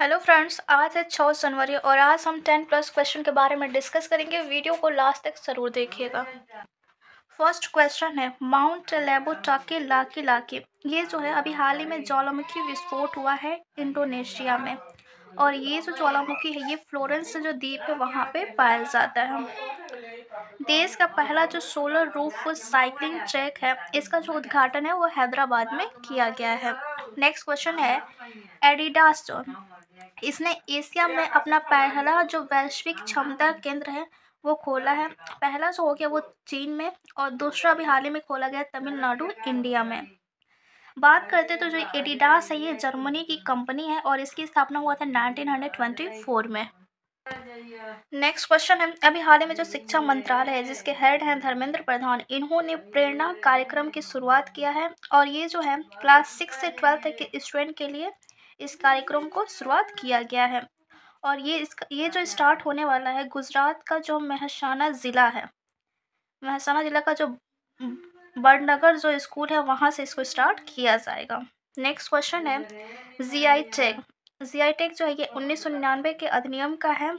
hello friends आज है छः जनवरी और आज हम टेन प्लस क्वेश्चन के बारे में डिस्कस करेंगे वीडियो को लास्ट तक ज़रूर देखिएगा फर्स्ट क्वेश्चन है माउंट लेबोटाकी लाकी लाकी ये जो है अभी हाल ही में ज्वालामुखी विस्फोट हुआ है इंडोनेशिया में और ये जो ज्वालामुखी है ये फ्लोरेंस से जो द्वीप है वहाँ पे पाया जाता है देश का पहला जो सोलर रूफ साइकिलिंग ट्रैक है इसका जो उद्घाटन है वो हैदराबाद में किया गया है नेक्स्ट क्वेश्चन है एडिडास इसने एशिया में अपना पहला जो वैश्विक क्षमता केंद्र है वो खोला है पहला जो तो हो गया वो चीन में और दूसरा अभी हाल ही में खोला गया तमिलनाडु इंडिया में बात करते तो जो एडिडास है ये जर्मनी की कंपनी है और इसकी स्थापना हुआ था 1924 में नेक्स्ट क्वेश्चन है अभी हाल ही में जो शिक्षा मंत्रालय है जिसके हेड हैं धर्मेंद्र प्रधान इन्होंने प्रेरणा कार्यक्रम की शुरुआत किया है और ये जो है क्लास सिक्स से ट्वेल्थ तक के स्टूडेंट के लिए इस कार्यक्रम को शुरुआत किया गया है और ये इसका ये जो स्टार्ट होने वाला है गुजरात का जो महसाना ज़िला है महसाना ज़िला का जो बड़नगर जो स्कूल है वहाँ से इसको स्टार्ट किया जाएगा नेक्स्ट क्वेश्चन है जी आई टेक जी जो है ये उन्नीस के अधिनियम का है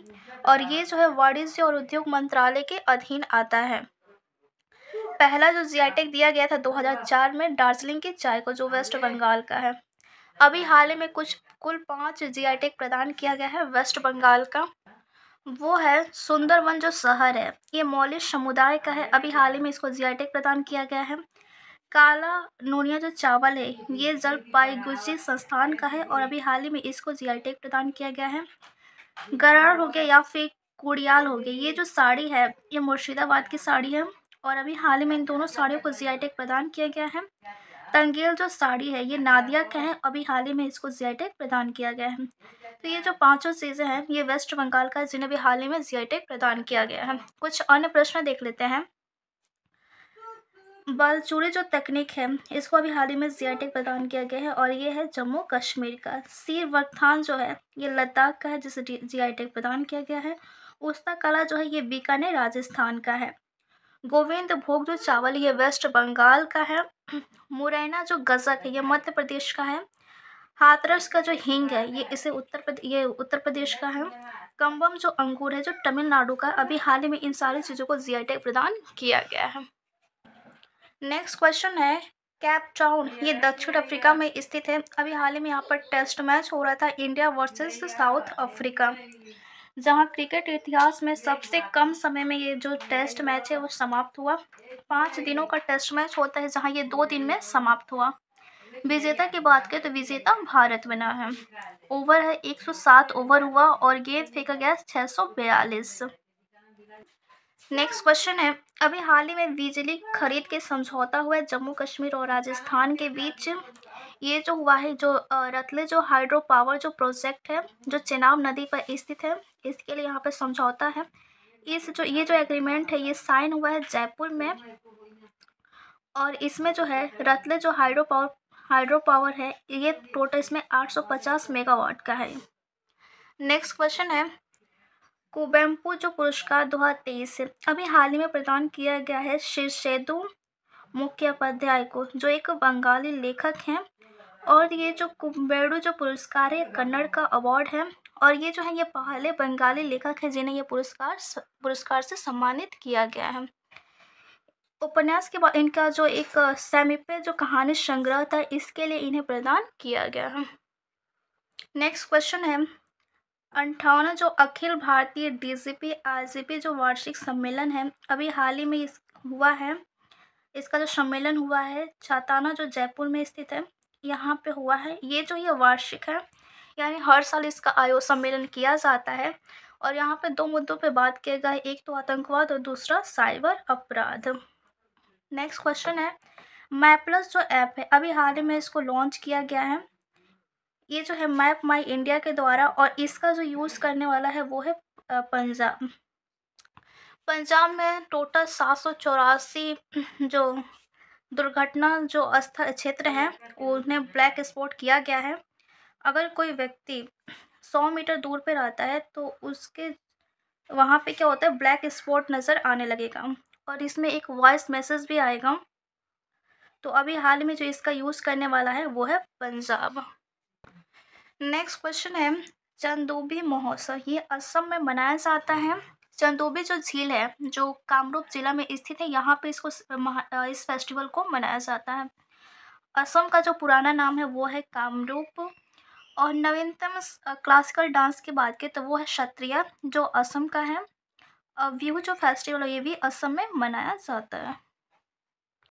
और ये जो है वाणिज्य और उद्योग मंत्रालय के अधीन आता है पहला जो जी दिया गया था 2004 में दार्जिलिंग की चाय को जो वेस्ट बंगाल का है अभी हाल ही में कुछ कुल पांच जी प्रदान किया गया है वेस्ट बंगाल का वो है सुंदरवन जो शहर है ये मौलिक समुदाय का है अभी हाल ही में इसको जी प्रदान किया गया है काला नूनिया जो चावल है ये जल पाईगुजी संस्थान का है और अभी हाल ही में इसको जी टैग e प्रदान किया गया है गरार हो गया या फिर कुड़ियाल हो गया ये जो साड़ी है ये मुर्शिदाबाद की साड़ी है और अभी हाल ही में इन दोनों साड़ियों को जी टैग e प्रदान किया गया है तंगेल जो साड़ी है ये नादिया का है अभी हाल ही में इसको जी टैग e प्रदान किया गया है तो ये जो पांचों चीज़ें हैं ये वेस्ट बंगाल का है जिन्हें अभी हाल ही में जी टैग प्रदान किया गया है कुछ अन्य प्रश्न देख लेते हैं बाल चूड़े जो तकनीक है इसको अभी हाल ही में जियाटेक प्रदान किया गया है और ये है जम्मू कश्मीर का सीर वर्थान जो है ये लद्दाख का है जिसे जियाटेक प्रदान किया गया है उसका कला जो है ये बीकानेर राजस्थान का है गोविंद भोग जो चावल ये वेस्ट बंगाल का है मुरैना जो गजक है ये मध्य प्रदेश का है हाथरस का जो हिंग है ये इसे उत्तर प्रदेश ये उत्तर प्रदेश का है कम्बम जो अंगूर है जो तमिलनाडु का अभी हाल ही में इन सारी चीज़ों को टेक प्रदान किया गया है नेक्स्ट क्वेश्चन है कैप टाउन ये दक्षिण अफ्रीका में स्थित है अभी हाल ही में यहाँ पर टेस्ट मैच हो रहा था इंडिया वर्सेस साउथ अफ्रीका जहाँ क्रिकेट इतिहास में सबसे कम समय में ये जो टेस्ट मैच है वो समाप्त हुआ पाँच दिनों का टेस्ट मैच होता है जहाँ ये दो दिन में समाप्त हुआ विजेता की बात करें तो विजेता भारत बना है ओवर है 107 ओवर हुआ और गेंद फेंका गया 642 नेक्स्ट क्वेश्चन है अभी हाल ही में बिजली खरीद के समझौता हुआ है जम्मू कश्मीर और राजस्थान के बीच ये जो हुआ है जो रतले जो हाइड्रो पावर जो प्रोजेक्ट है जो चेनाब नदी पर स्थित है इसके लिए यहाँ पर समझौता है इस जो ये जो एग्रीमेंट है ये साइन हुआ है जयपुर में और इसमें जो है रतले जो हाइड्रो पावर हाइड्रो पावर है ये टोटल इसमें आठ मेगावाट का है नेक्स्ट क्वेश्चन है कोबेम्पू जो पुरस्कार दो तेईस है अभी हाल ही में प्रदान किया गया है शीर्षेदु मुख्योपाध्याय को जो एक बंगाली लेखक हैं और ये जो कुबेडू जो पुरस्कार है कन्नड़ का अवार्ड है और ये जो है ये पहले बंगाली लेखक हैं जिन्हें ये पुरस्कार पुरस्कार से सम्मानित किया गया है उपन्यास के बाद इनका जो एक सैमिप्य जो कहानी संग्रह था इसके लिए इन्हें प्रदान किया गया है नेक्स्ट क्वेश्चन है अंठावन जो अखिल भारतीय डीजीपी आरजीपी जो वार्षिक सम्मेलन है अभी हाल ही में इस हुआ है इसका जो सम्मेलन हुआ है छाताना जो जयपुर में स्थित है यहाँ पे हुआ है ये जो ये वार्षिक है यानी हर साल इसका आयो सम्मेलन किया जाता है और यहाँ पे दो मुद्दों पे बात किया गया एक तो आतंकवाद और दूसरा साइबर अपराध नेक्स्ट क्वेश्चन है मैप्लस जो ऐप है अभी हाल ही में इसको लॉन्च किया गया है ये जो है मैप माई इंडिया के द्वारा और इसका जो यूज़ करने वाला है वो है पंजाब पंजाब में टोटल सात सौ चौरासी जो दुर्घटना जो स्थल क्षेत्र हैं उन्हें ब्लैक स्पॉट किया गया है अगर कोई व्यक्ति सौ मीटर दूर पर रहता है तो उसके वहाँ पे क्या होता है ब्लैक स्पॉट नज़र आने लगेगा और इसमें एक वॉइस मैसेज भी आएगा तो अभी हाल में जो इसका यूज़ करने वाला है वो है पंजाब नेक्स्ट क्वेश्चन है चंदोबी महोत्सव ये असम में मनाया जाता है चंदोबी जो झील है जो कामरूप जिला में स्थित है यहाँ पे इसको इस फेस्टिवल को मनाया जाता है असम का जो पुराना नाम है वो है कामरूप और नवीनतम क्लासिकल डांस की बात करें तो वो है क्षत्रिय जो असम का है व्यू जो फेस्टिवल है ये भी असम में मनाया जाता है